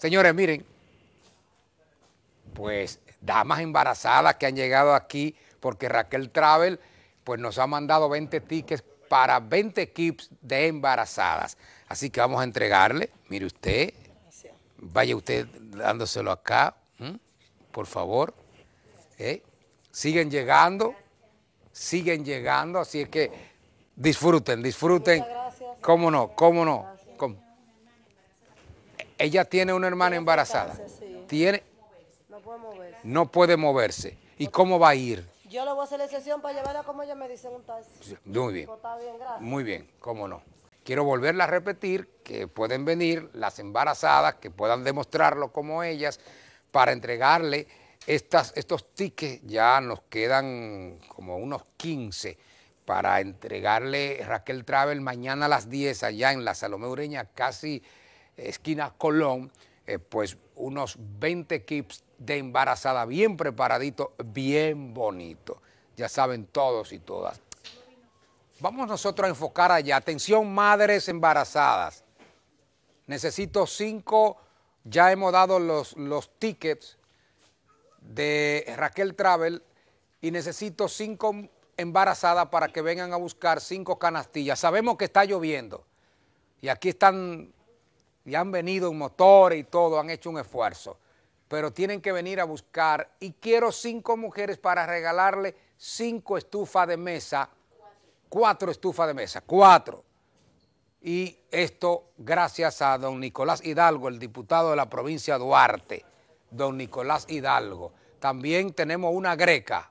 Señores, miren, pues damas embarazadas que han llegado aquí porque Raquel Travel pues nos ha mandado 20 tickets para 20 kits de embarazadas. Así que vamos a entregarle, mire usted, vaya usted dándoselo acá, por favor. Eh, siguen llegando, siguen llegando, así es que disfruten, disfruten. Muchas Cómo no, cómo no. Ella tiene una hermana embarazada. Tiene, no puede moverse. ¿Y cómo va a ir? Yo le voy a hacer la sesión para llevarla como ella me dice un taxi. Muy bien. Muy bien, cómo no. Quiero volverla a repetir que pueden venir las embarazadas que puedan demostrarlo como ellas para entregarle estas, estos tickets. Ya nos quedan como unos 15 para entregarle Raquel Travel mañana a las 10 allá en la Salomé Ureña, casi esquina Colón, eh, pues unos 20 kits de embarazada bien preparadito, bien bonito. Ya saben todos y todas. Vamos nosotros a enfocar allá. Atención, madres embarazadas. Necesito cinco, ya hemos dado los, los tickets de Raquel Travel y necesito cinco embarazadas para que vengan a buscar cinco canastillas. Sabemos que está lloviendo y aquí están y han venido en motor y todo, han hecho un esfuerzo, pero tienen que venir a buscar y quiero cinco mujeres para regalarle cinco estufas de mesa, cuatro estufas de mesa, cuatro. Y esto gracias a don Nicolás Hidalgo, el diputado de la provincia de Duarte, don Nicolás Hidalgo. También tenemos una greca,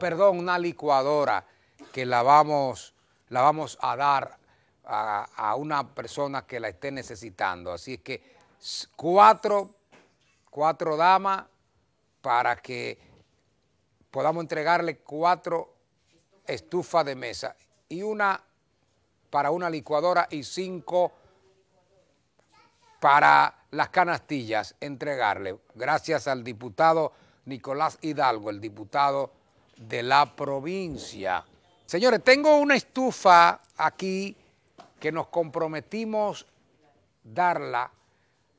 perdón, una licuadora que la vamos, la vamos a dar a, una persona que la esté necesitando. Así es que cuatro, cuatro damas para que podamos entregarle cuatro estufas de mesa y una para una licuadora y cinco para las canastillas entregarle. Gracias al diputado Nicolás Hidalgo, el diputado de la provincia. Señores, tengo una estufa aquí que nos comprometimos darla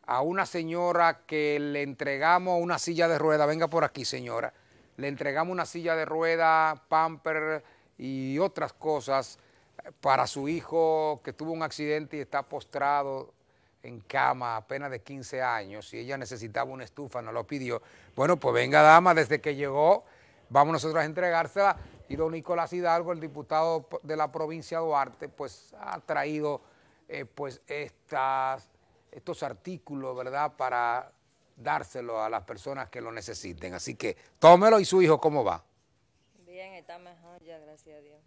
a una señora que le entregamos una silla de rueda, venga por aquí señora, le entregamos una silla de rueda, pamper y otras cosas para su hijo que tuvo un accidente y está postrado en cama apenas de 15 años y ella necesitaba una estufa, no lo pidió. Bueno, pues venga dama, desde que llegó vamos nosotros a entregársela y don Nicolás Hidalgo, el diputado de la provincia de Duarte, pues ha traído eh, pues estas, estos artículos, ¿verdad?, para dárselo a las personas que lo necesiten. Así que tómelo y su hijo, ¿cómo va? Bien, está mejor ya, gracias a Dios.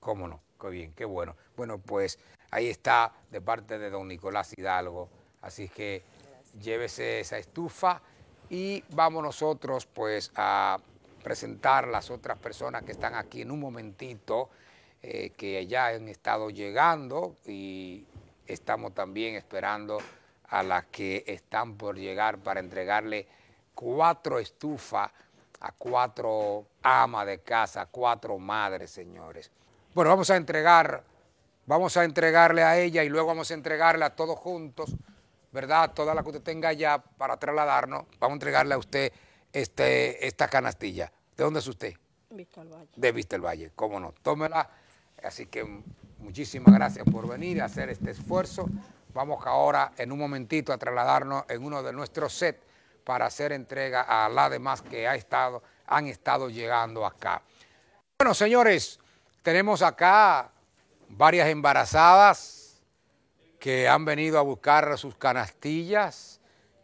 ¿Cómo no? Qué bien, qué bueno. Bueno, pues ahí está de parte de don Nicolás Hidalgo. Así que llévese esa estufa y vamos nosotros pues a presentar las otras personas que están aquí en un momentito, eh, que ya han estado llegando y estamos también esperando a las que están por llegar para entregarle cuatro estufas a cuatro amas de casa, cuatro madres, señores. Bueno, vamos a entregar, vamos a entregarle a ella y luego vamos a entregarle a todos juntos, ¿verdad? Toda la que usted tenga ya para trasladarnos, vamos a entregarle a usted este, esta canastilla. ¿De dónde es usted? de Vistelvalle. De Valle cómo no, tómela. Así que muchísimas gracias por venir a hacer este esfuerzo. Vamos ahora en un momentito a trasladarnos en uno de nuestros sets para hacer entrega a la demás que ha estado, han estado llegando acá. Bueno, señores, tenemos acá varias embarazadas que han venido a buscar sus canastillas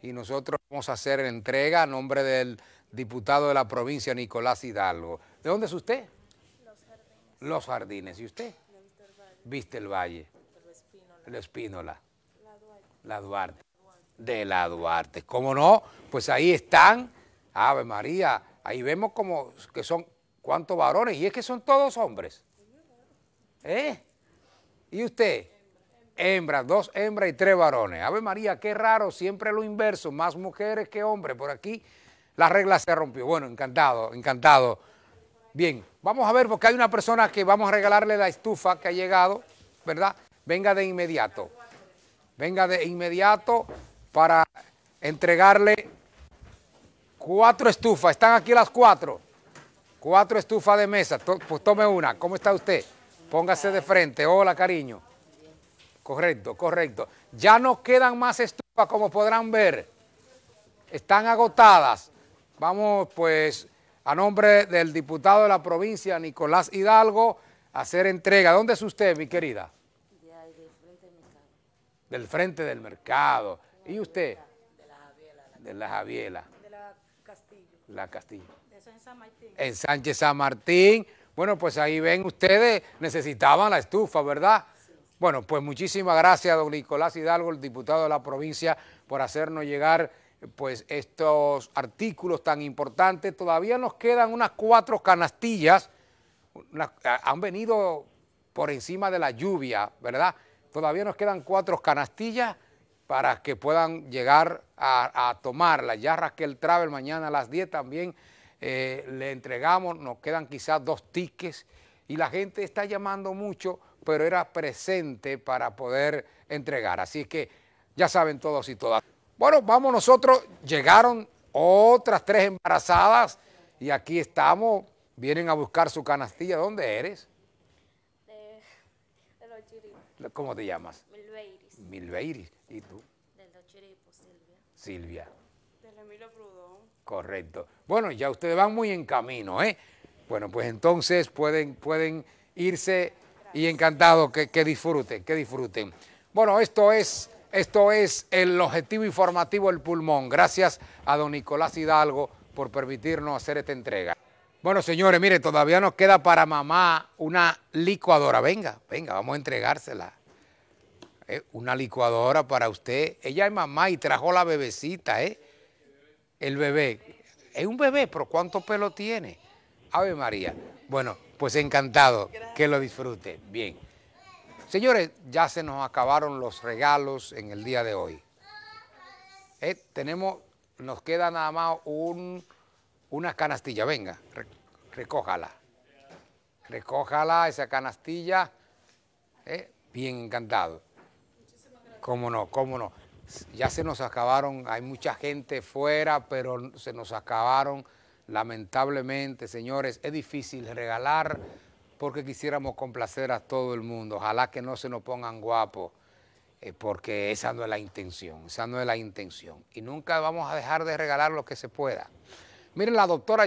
y nosotros vamos a hacer entrega a nombre del diputado de la provincia, Nicolás Hidalgo. ¿De dónde es usted? Los Jardines. Los Jardines. ¿Y usted? Viste el Valle. El Espínola. La Duarte. La Duarte. De la Duarte. ¿Cómo no? Pues ahí están. Ave María. Ahí vemos como que son cuántos varones. Y es que son todos hombres. ¿Eh? ¿Y usted? hembras, dos hembras y tres varones. Ave María, qué raro, siempre lo inverso, más mujeres que hombres. Por aquí la regla se rompió. Bueno, encantado, encantado. Bien, vamos a ver porque hay una persona que vamos a regalarle la estufa que ha llegado, ¿verdad? Venga de inmediato. Venga de inmediato para entregarle cuatro estufas. Están aquí las cuatro. Cuatro estufas de mesa. Pues tome una. ¿Cómo está usted? Póngase de frente. Hola, cariño correcto, correcto. Ya no quedan más estufas, como podrán ver. Están agotadas. Vamos, pues, a nombre del diputado de la provincia, Nicolás Hidalgo, a hacer entrega. ¿Dónde es usted, mi querida? ahí, del frente del mercado. Del frente del mercado. ¿Y usted? De la Javiela. De la Javiela. De la Castillo. La Castillo. en San Martín. En Sánchez San Martín. Bueno, pues ahí ven ustedes, necesitaban la estufa, ¿verdad? Bueno, pues muchísimas gracias, don Nicolás Hidalgo, el diputado de la provincia, por hacernos llegar pues estos artículos tan importantes. Todavía nos quedan unas cuatro canastillas, han venido por encima de la lluvia, ¿verdad? Todavía nos quedan cuatro canastillas para que puedan llegar a, a que Ya Raquel Travel mañana a las 10 también eh, le entregamos, nos quedan quizás dos tiques y la gente está llamando mucho pero era presente para poder entregar. Así que ya saben todos y todas. Bueno, vamos nosotros, llegaron otras tres embarazadas y aquí estamos, vienen a buscar su canastilla. ¿Dónde eres? De, los chiripos. ¿Cómo te llamas? Milveiris. Milveiris. ¿Y tú? De los chiripos, Silvia. Silvia. Del Emilio Prudón. Correcto. Bueno, ya ustedes van muy en camino, ¿eh? Bueno, pues entonces pueden, pueden irse y encantado que, disfruten, que disfruten. Bueno, esto es, esto es el objetivo informativo El Pulmón. Gracias a don Nicolás Hidalgo por permitirnos hacer esta entrega. Bueno, señores, mire, todavía nos queda para mamá una licuadora. Venga, venga, vamos a entregársela. Eh, una licuadora para usted. Ella es mamá y trajo la bebecita, ¿eh? El bebé. Es un bebé, pero ¿cuánto pelo tiene? Ave María. Bueno, pues encantado, que lo disfrute. Bien. Señores, ya se nos acabaron los regalos en el día de hoy. Eh, tenemos, nos queda nada más un, una canastilla. Venga, recójala. Recójala esa canastilla. Eh, bien encantado. Cómo no, cómo no. Ya se nos acabaron, hay mucha gente fuera, pero se nos acabaron Lamentablemente, señores, es difícil regalar porque quisiéramos complacer a todo el mundo. Ojalá que no se nos pongan guapos, eh, porque esa no es la intención, esa no es la intención. Y nunca vamos a dejar de regalar lo que se pueda. Miren, la doctora...